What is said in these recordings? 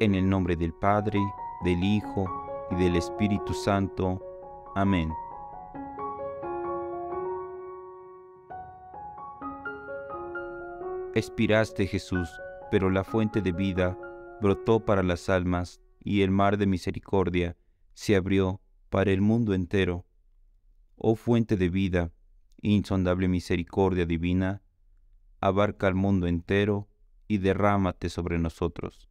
En el nombre del Padre, del Hijo y del Espíritu Santo. Amén. Expiraste Jesús, pero la fuente de vida brotó para las almas y el mar de misericordia se abrió para el mundo entero. Oh fuente de vida, insondable misericordia divina, abarca al mundo entero y derrámate sobre nosotros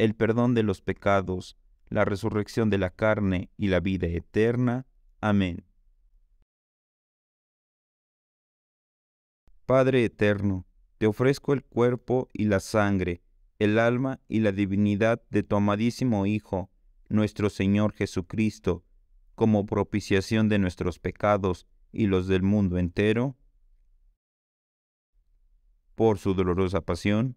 el perdón de los pecados, la resurrección de la carne y la vida eterna. Amén. Padre eterno, te ofrezco el cuerpo y la sangre, el alma y la divinidad de tu amadísimo Hijo, nuestro Señor Jesucristo, como propiciación de nuestros pecados y los del mundo entero. Por su dolorosa pasión,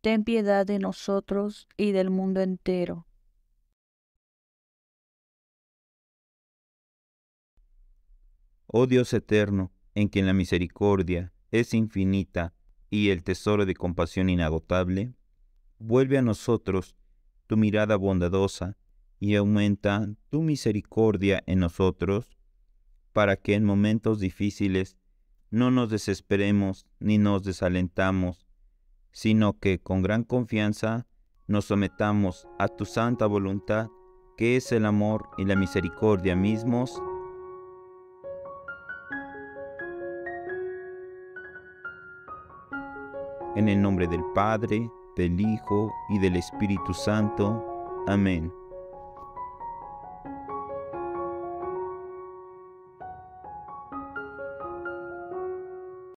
ten piedad de nosotros y del mundo entero. Oh Dios eterno, en quien la misericordia es infinita y el tesoro de compasión inagotable, vuelve a nosotros tu mirada bondadosa y aumenta tu misericordia en nosotros, para que en momentos difíciles no nos desesperemos ni nos desalentamos, sino que con gran confianza nos sometamos a tu santa voluntad, que es el amor y la misericordia mismos. En el nombre del Padre, del Hijo y del Espíritu Santo. Amén.